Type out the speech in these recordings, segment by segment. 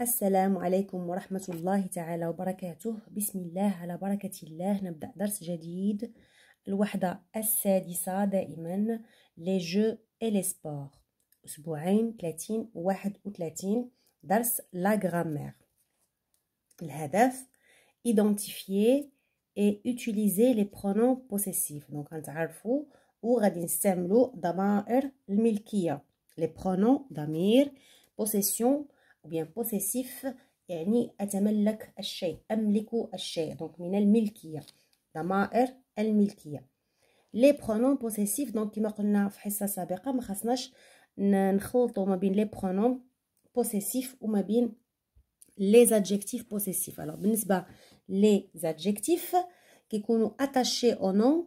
السلام عليكم ورحمة الله تعالى وبركاته بسم الله على بركة الله نبدأ درس جديد الوحدة السادسة دائما لي جو اي لي سبور أسبوعين 30 و 31 درس لا غرامير الهدف identifier et utiliser les pronoms possessifs donc غنتعرفوا غادي نستعملوا ضمائر الملكية لي pronoms ضمير possession بيان بوسيسيف يعني أتملك الشيء أملك الشيء دونك من الملكية ضمائر الملكية لي برونوم بوسيسيف دونك كما قلنا في حصة سابقة ما خصناش نخلطوا ما بين لي برونوم بوسيسيف وما بين لي زادجيكتيف بوسيسيف الوغ بالنسبة لي زادجيكتيف كيكونوا اتاشي او نون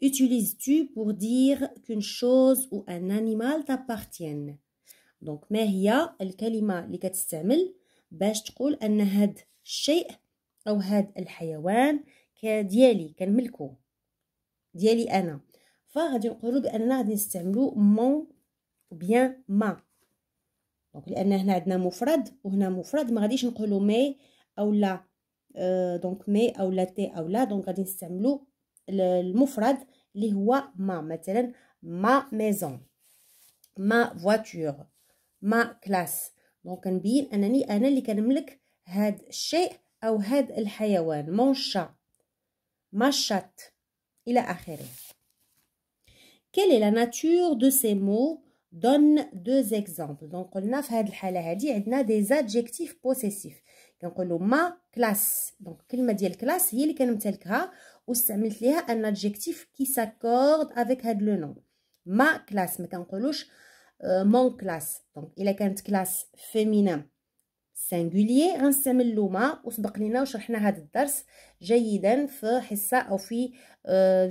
utilises-tu pour dire qu'une chose ou un animal t'appartiennent دونك ما هي الكلمه اللي كتستعمل باش تقول ان هاد الشيء او هاد الحيوان كديالي كنملكو ديالي انا فغادي نقولوا باننا غادي نستعملو مون بيان ما دونك لان هنا عندنا مفرد وهنا مفرد ما غاديش نقولوا مي او لا أه euh, دونك مي او لا تي او لا دونك غادي نستعملو le moufrad, le hwa ma, ma maison, ma voiture, ma classe. Donc, un bien, a anénie, un anénie qui a été Mon un chat, un chat, il a acheté. Quelle est la nature de ces mots? Donne deux exemples. Donc, on a des adjectifs possessifs. Donc, on ma classe. Donc, quand il dit la classe, il a dit qu'il m'a dit classe. واستعملت ليها ان ادجيكتيف كي ساكورد افيك هاد لو نون ما كلاس ما كنقولوش مون كلاس دونك الا كانت كلاس فيمينا سانغولي غنستعمل لو ما وسبق لينا وشرحنا هذا الدرس جيدا في حصه او في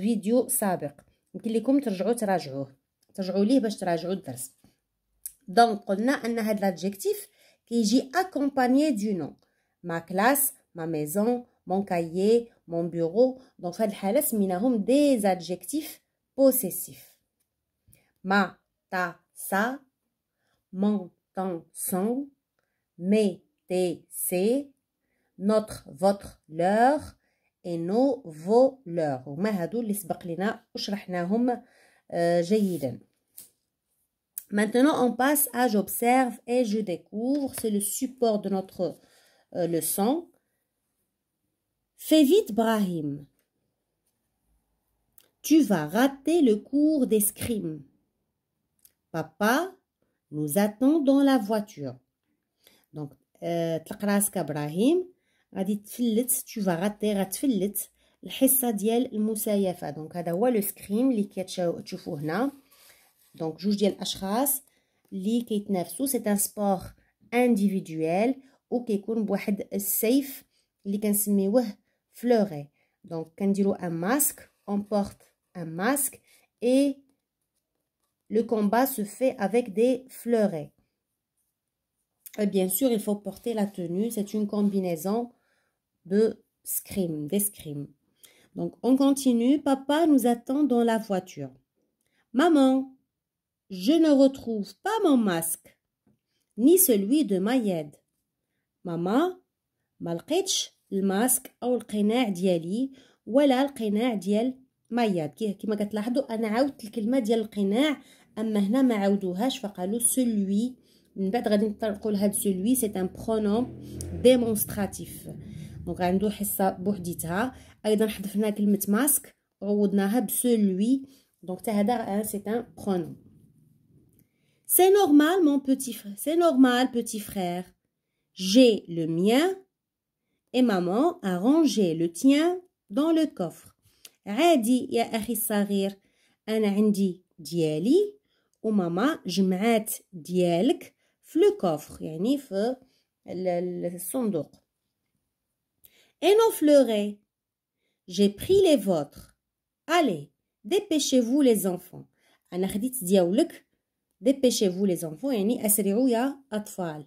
فيديو سابق يمكن لكم ترجعوا تراجعوه ترجعوا ليه باش تراجعوا الدرس دونك قلنا ان هاد لادجيكتيف كيجي اكومباني دو نون ما كلاس ما ميزون مون كايي mon bureau. Donc, minahum des adjectifs possessifs. Ma, ta, sa, mon, ton, son, mes, tes, ses, notre, votre, leur, et nos, vos, leurs. Euh, Maintenant, on passe à j'observe et je découvre. C'est le support de notre euh, leçon. Fais vite, Brahim. Tu vas rater le cours d'escrime. Papa nous attend dans la voiture. Donc, euh, Tlakraska Brahim a dit tu vas rater, tfillit. L'hissa diel moussaïefa. Donc, adawa le scrim, li tu hna. Donc, jouj diel ashras, li kait C'est un sport individuel. Ou kekoun bouhed safe, li kensimi wuh fleuret. Donc, quand a un masque, on porte un masque et le combat se fait avec des fleurets. Et bien sûr, il faut porter la tenue. C'est une combinaison de scrim, d'escrime. Donc, on continue. Papa nous attend dans la voiture. Maman, je ne retrouve pas mon masque, ni celui de Mayed. Maman, malrech الماسك او القناع ديالي ولا القناع ديال مياد كما كتلاحظوا انا عاودت الكلمه ديال القناع اما هنا ما عاودوهاش فقالوا سلوي من بعد غادي نطرقوا لهاد سولوي سي ان برونوم ديمونستراتيف دونك عندو حصه بوحديتها ايضا حذفنا كلمه ماسك عوضناها بسلوي دونك حتى هذا سي ان برونوم سي نورمال مون بوتي فري سي نورمال بوتي فرير جي لو mien et maman a rangé le tien dans le coffre. عادي يا أخي الصغير أنا عندي ديالي وماما جمعات ديالك في لو كوفر يعني في الصندوق. Et non J'ai pris les vôtres. Allez, dépêchez-vous les enfants. أنا خديت ديالك. Dépêchez-vous les enfants يعني أسرعوا يا أطفال.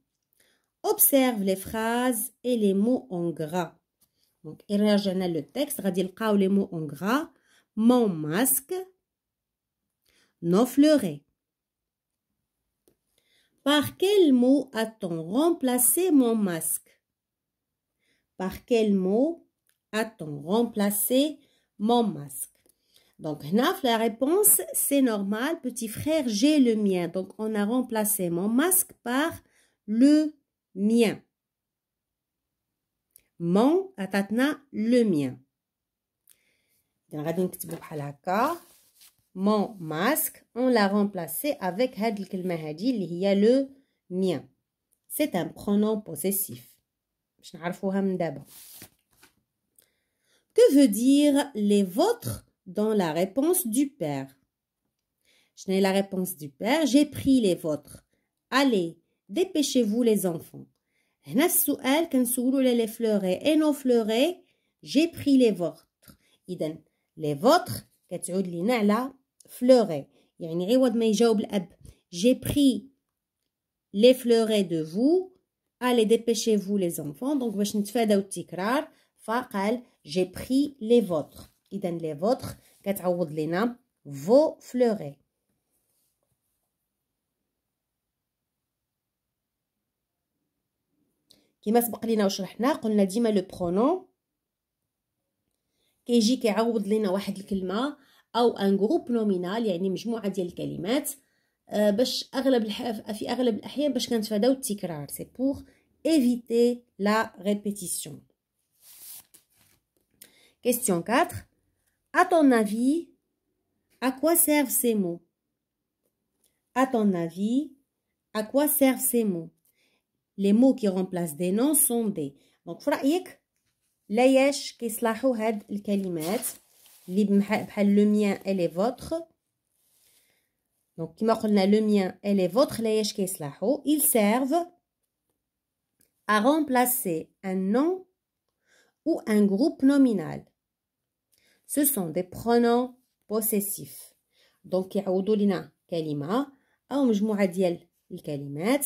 Observe les phrases et les mots en gras. Donc, il le texte, y qaw les mots en gras. Mon masque, non fleuré. Par quel mot a-t-on remplacé mon masque Par quel mot a-t-on remplacé mon masque Donc, la réponse, c'est normal, petit frère, j'ai le mien. Donc, on a remplacé mon masque par le mien. Mon atatna le mien. Donc, Mon masque, on l'a remplacé avec il y a le mien. C'est un pronom possessif. باش نعرفوها من d'abord. Que veut dire les vôtres dans la réponse du père Je n'ai la réponse du père. J'ai pris les vôtres. Allez, dépêchez-vous les enfants. Nassouel, kensoulou les fleurets et nos fleurets, j'ai pris les vôtres. Iden, les vôtres, katsoud lina là, fleurets. Yanni riwad l'ab. J'ai pris les fleurets de vous. Allez, dépêchez-vous les enfants. Donc, ne vach n'tfadaou tikrar. Faqal, j'ai pris les vôtres. Iden, les vôtres, katsoud lina vos fleurets. كما سبق لينا وشرحنا قلنا ديما لو برونو كيجي كيعوض لينا واحد الكلمه او ان جروب نومينال يعني مجموعه ديال الكلمات آه، باش اغلب في اغلب الاحيان باش كنتفاداو التكرار سي بور ايفيتي لا ريبيتيسيون كيسيون 4. ا طون افي ا كوا سيرف سي مو ا طون افي ا كوا سيرف سي مو les mots qui remplacent des noms sont des. Donc, في رأيك ليش كيصلحوا هاد الكلمات اللي بحال le mien et les vôtres دونك m'a قلنا le mien et les vôtres ليش كيصلحوا ils servent à remplacer un nom ou un groupe nominal ce sont des pronoms possessifs donc un لنا كلمه او مجموعه les الكلمات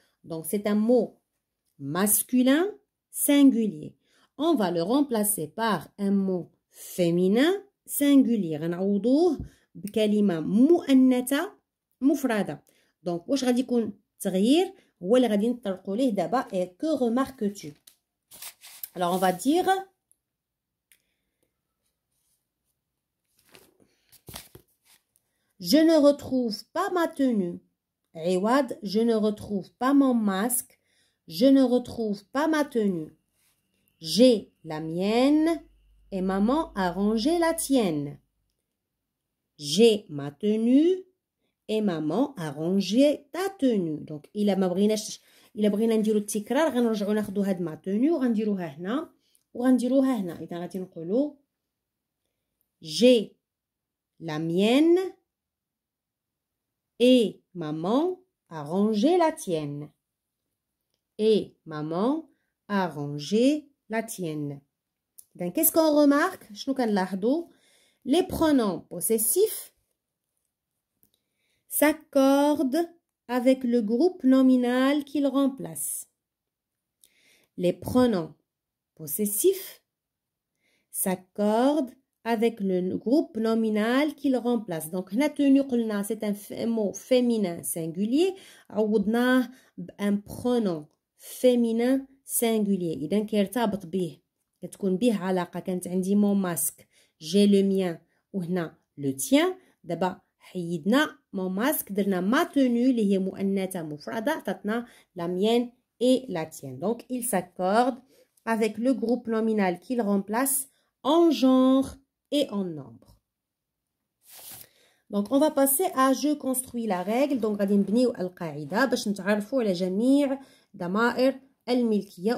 Donc c'est un mot masculin singulier. On va le remplacer par un mot féminin singulier. Donc et que remarques-tu Alors on va dire Je ne retrouve pas ma tenue. Iwad, je ne retrouve pas mon masque, je ne retrouve pas ma tenue. J'ai la mienne et maman a rangé la tienne. J'ai ma tenue et maman a rangé ta tenue. Donc, il a مبغيناش الا بغينا نديرو التكرار غنرجعو ناخدو هاد ما توني وغنديروها هنا وغنديروها هنا اذا غادي نقولو j'ai la mienne et maman a rangé la tienne. Et maman a rangé la tienne. qu'est-ce qu'on remarque Les pronoms possessifs s'accordent avec le groupe nominal qu'ils remplacent. Les pronoms possessifs s'accordent avec le groupe nominal qu'il remplace. Donc, la tenue, c'est un mot féminin singulier عوضناه un pronom féminin singulier. mon masque j'ai le mien le tien la mienne et la Donc, il s'accorde avec le groupe nominal qu'il remplace en genre et en nombre. Donc, on va passer à je construis la règle. Donc, ou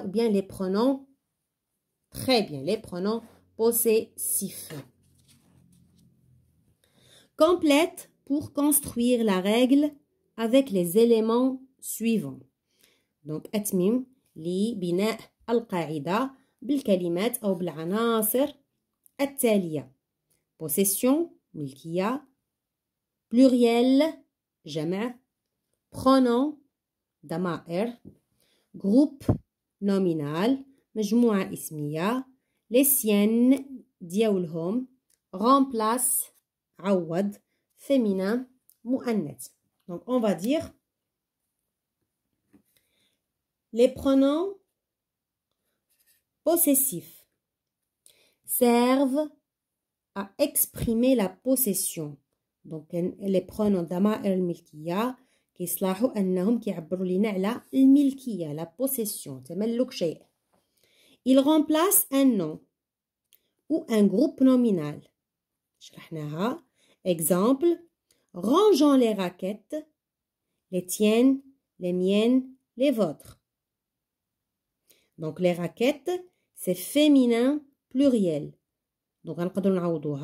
bien les pronoms. Très bien, les pronoms possessifs. Complète pour construire la règle avec les éléments suivants. Donc, etmim li bina al-qa'ida bil-kalimat ou Atelia. possession Milkia. pluriel jamais. pronom Damaer. groupe nominal مجموعة ismiya. les siennes diaulhom. remplace awad, féminin muannet. donc on va dire les pronoms possessifs servent à exprimer la possession Donc, les donc les el ضمائر qui كيصلاحوا انهم كيعبروا لينا la الملكيه la possession. تملك lokche. il remplace un nom ou un groupe nominal exemple rangeons les raquettes les tiennes les miennes les vôtres donc les raquettes c'est féminin pluriel. Donc, on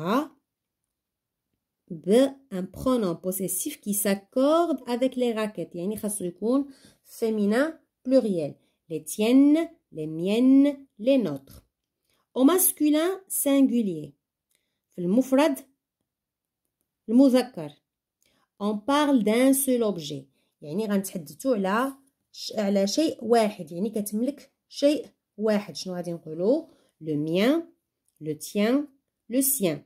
va un pronom possessif qui s'accorde avec les raquettes. Il y a une féminin pluriel. Les tiennes, les miennes, les nôtres. Au masculin singulier. Le moufrad, le mouzakar. On parle d'un seul objet. Il y a un grande tout là. La chèque, ouahid. Il y a une grande un ouahid. Je ne dire le mien, le tien, le sien,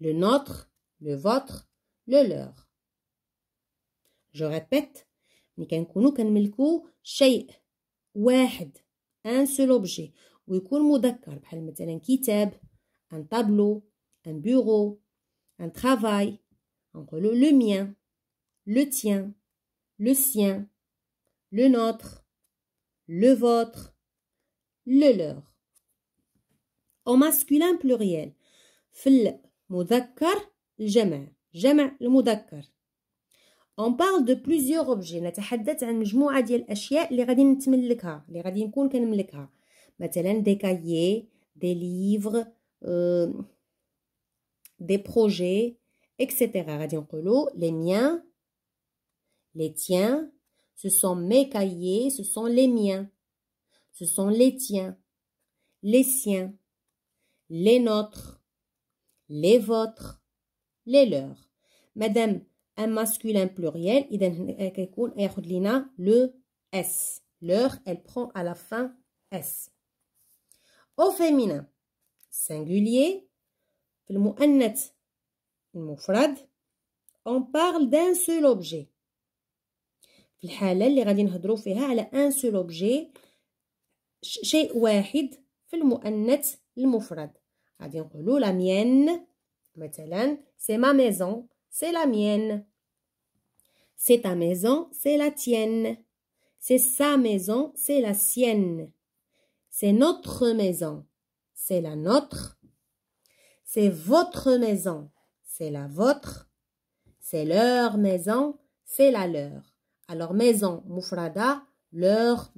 le nôtre, le vôtre, le leur. Je répète, un seul objet un tableau un bureau un travail le mien le tien le sien le nôtre le vôtre le leur. Au masculin pluriel, moudakar, mudakkar jama' le mudakkar. On parle de plusieurs objets, نتحدث عن مجموعة ديال الأشياء اللي غادي Qui اللي être Par مثلا des cahiers, des livres, euh, des projets, etc. غادي Kolo, les miens, les tiens, ce sont mes cahiers, ce sont les miens ce sont les tiens, les siens, les nôtres, les vôtres, les leurs. Madame, un masculin pluriel, le S. Leur », elle prend à la fin S. Au féminin, singulier, le mot on parle d'un seul objet chay wahed le la mienne c'est ma maison c'est la mienne c'est ta maison c'est la tienne c'est sa maison c'est la sienne c'est notre maison c'est la nôtre c'est votre maison c'est la vôtre c'est leur maison c'est la leur alors maison moufrada, leur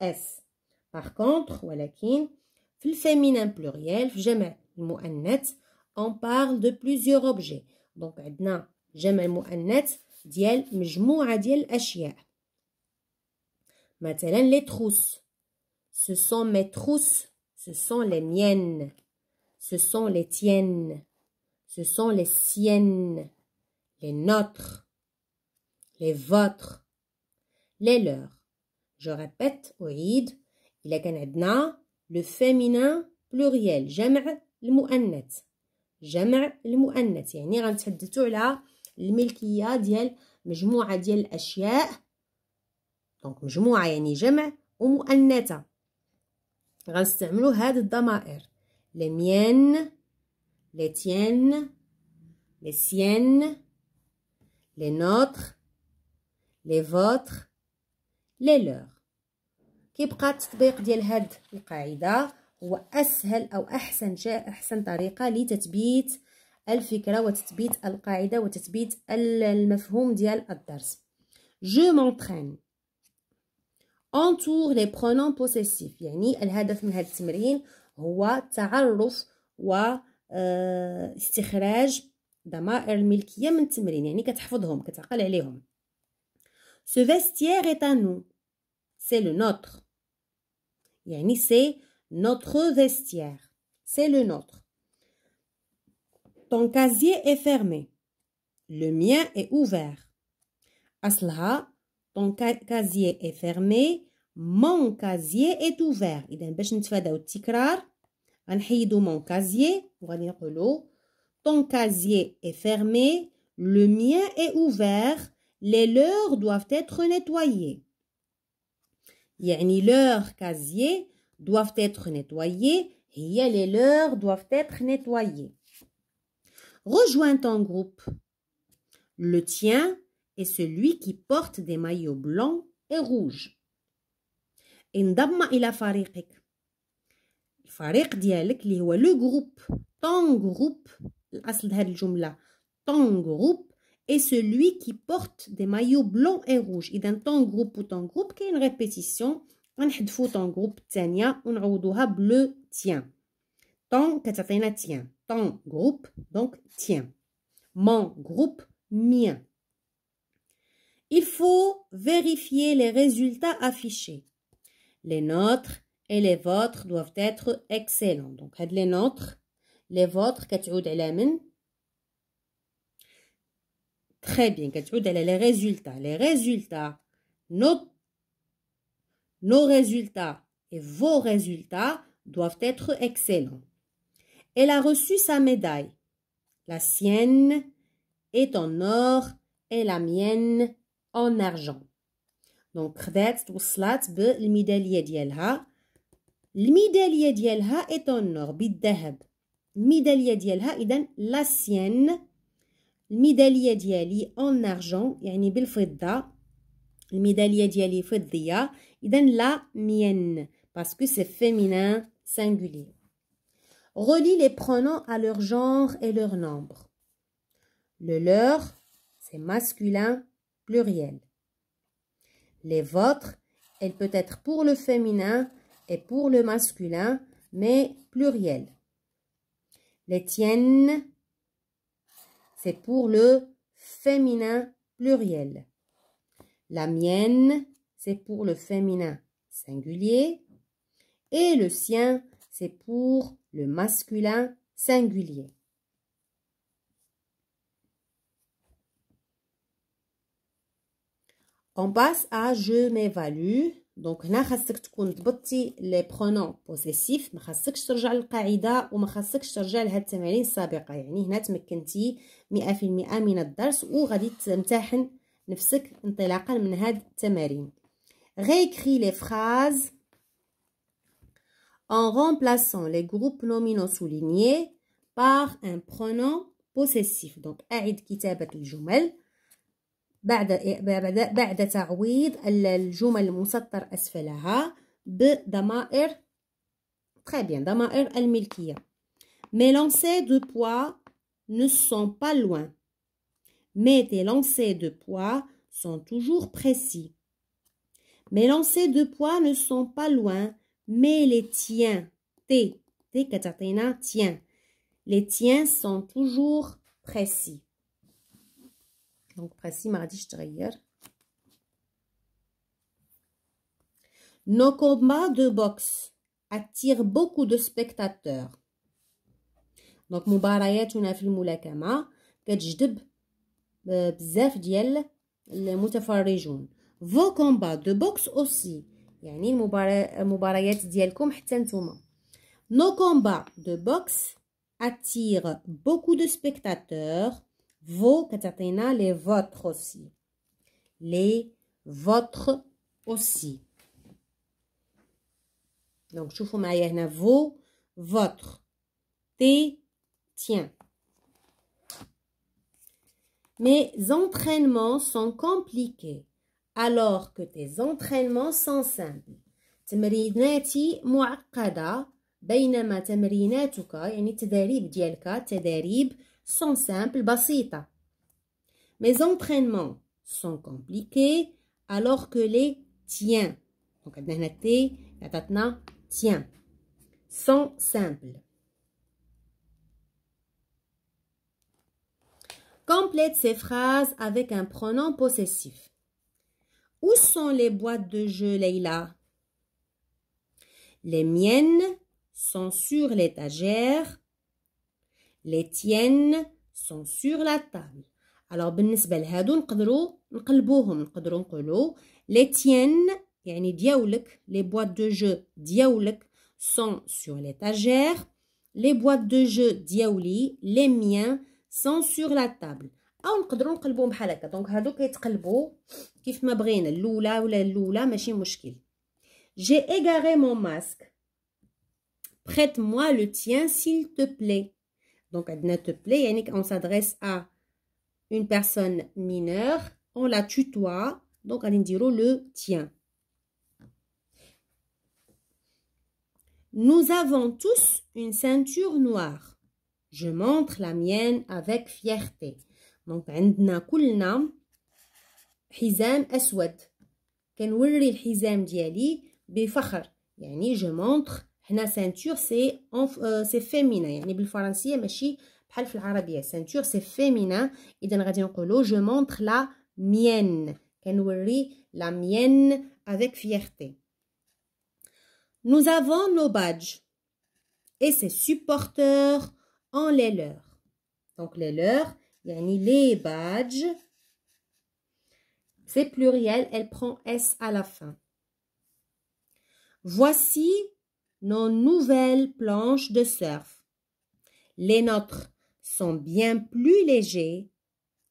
S. Par contre, ولكن في féminin pluriel on parle de plusieurs objets. Donc عندنا جمع المؤنث ديال مجموعة diel, les trousses. Ce sont mes trousses. Ce sont les miennes. Ce sont les tiennes. Ce sont les siennes. Les nôtres. Les vôtres. Les leurs. Je répète, أعيد إلا كان عندنا لو فيمينان pluriel جمع المؤنث جمع المؤنث يعني غنتحدثوا على الملكيه ديال مجموعه ديال الاشياء دونك مجموعه يعني جمع ومؤنثه غنستعملوا هاد الضمائر les miennes les tiennes les siennes les nôtres كيبقى التطبيق ديال هاد القاعده هو اسهل او احسن شيء احسن طريقه لتثبيت الفكره وتثبيت القاعده وتثبيت المفهوم ديال الدرس جو مونطرين انتور لي برونون بوسيسيف يعني الهدف من هذا التمرين هو تعرف و آه، استخراج ضمائر الملكيه من التمرين يعني كتحفظهم كتعقل عليهم سو فيستيير اي نو سي لو نوتخ Yani c'est notre vestiaire. C'est le nôtre. Ton casier est fermé. Le mien est ouvert. cela, ton casier est fermé. Mon casier est ouvert. Idan باش نتفاداو التكرار غنحيدو mon casier ton casier est fermé, le mien est ouvert, les leurs doivent être nettoyés leur leurs casiers doivent être nettoyés et les leurs doivent être nettoyés rejoins ton groupe le tien est celui qui porte des maillots blancs et rouges Et الى فريقك الفريق ديالك groupe. هو groupe. جروب طون جروب et celui qui porte des maillots blancs et rouges. un ton groupe ou ton groupe une répétition a ton groupe un un bleu tien. Ton a tien. Ton groupe donc tien. Mon groupe mien. Il faut vérifier les résultats affichés. Les nôtres et les vôtres doivent être excellents. Donc, les nôtres, les vôtres, Très bien. Les résultats. Les résultats. Nos, nos résultats et vos résultats doivent être excellents. Elle a reçu sa médaille. La sienne est en or et la mienne en argent. Donc, خدات توصلت بالميدالية ديالها. الميدالية ديالها est en or بالذهب. الميدالية ديالها إذن la sienne en argent, الميداليه ديالي اون ارجون يعني بالفضه médaille ديالي il donne « la mienne parce que c'est féminin singulier relie les pronoms à leur genre et leur nombre le leur c'est masculin pluriel les vôtres elle peut être pour le féminin et pour le masculin mais pluriel les tiennes c'est pour le féminin pluriel. La mienne, c'est pour le féminin singulier. Et le sien, c'est pour le masculin singulier. On passe à je m'évalue. دونك هنا خاصك تكون ضبطتي لي برونون بوزيسيف ما خاصكش ترجع للقاعده وما خاصكش ترجع لهاد التمارين السابقه يعني هنا تمكنتي مئة في المئة من الدرس وغادي تمتحن نفسك انطلاقا من هاد التمارين غيكري لي فراز en remplaçant les groupes nominaux soulignés par un pronom possessif donc اعيد كتابه الجمل بعد بعد تعويض الجمل المسطر أسفلها بضمائر très bien ضمائر الملكية Mes lancers de poids ne sont pas loin. Mais tes lancers de poids sont toujours précis. Mes lancers de poids ne sont pas loin, mais les tiens, tes, tes tiens, les tiens sont toujours précis. Donc, précis, mardi, je Nos combats de boxe attirent beaucoup de spectateurs. Donc, Moubaraye, tu n'as filmé la caméra. Que tu as euh, le mot de la région. Vos combats de boxe aussi. Moubaraye, tu as fait Nos combats de boxe attirent beaucoup de spectateurs vos Katatena, les vôtres aussi. Les vôtres aussi. Donc, شوفوا معايا هنا vos, votre, tes, tiens. Mes entraînements sont compliqués, alors que tes entraînements sont simples. تمريناتي معقدة بينما تمريناتك يعني تدريب ديالك تدريب sont simples, basita. Mes entraînements sont compliqués alors que les tiens, donc tiens, sont simples. Complète ces phrases avec un pronom possessif. Où sont les boîtes de jeu, Leïla Les miennes sont sur l'étagère les tiennes sont sur la table الوغ بالنسبه لهادو نقدروا نقلبوهم نقدروا نقولوا les tiennes يعني دياولك les boîtes de jeu دياولك sont sur l'étagère les boîtes de jeu دياولي les miens sont sur la table او نقدروا نقلبوهم بحال هكا دونك هادو كيتقلبوا كيف ما بغينا الاولى ولا الاولى ماشي مشكل j'ai égaré mon masque prête-moi le tien s'il te plaît Donc, Adna te plaît, on s'adresse à une personne mineure, on la tutoie, donc dit le tien. Nous avons tous une ceinture noire. Je montre la mienne avec fierté. Donc, عندنا كلنا حزام أسود. يعني je montre la euh, ceinture, c'est féminin. En français, c'est La ceinture, c'est féminin. radiocolo je montre la mienne. la mienne avec fierté. Nous avons nos badges. Et ses supporters ont les leurs. Donc, les leurs, les badges, c'est pluriel. Elle prend S à la fin. Voici nos nouvelles planches de surf. Les nôtres sont bien plus légers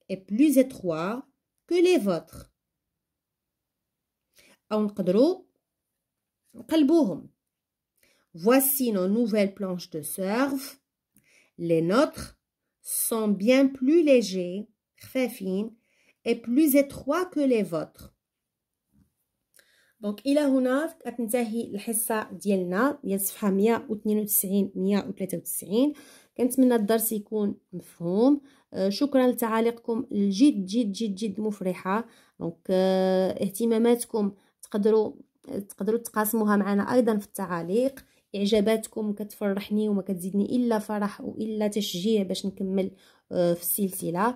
et plus étroits que les vôtres. Voici nos nouvelles planches de surf. Les nôtres sont bien plus légers, très fines, et plus étroits que les vôtres. دونك الى هنا كتنتهي الحصه ديالنا ديال الصفحه 192 193 كنتمنى الدرس يكون مفهوم شكرا لتعاليقكم الجد جد جد جد مفرحه دونك اهتماماتكم تقدروا تقدروا تقاسموها معنا ايضا في التعاليق اعجاباتكم كتفرحني وما كتزيدني الا فرح والا تشجيع باش نكمل في السلسله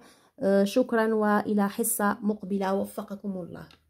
شكرا والى حصه مقبله وفقكم الله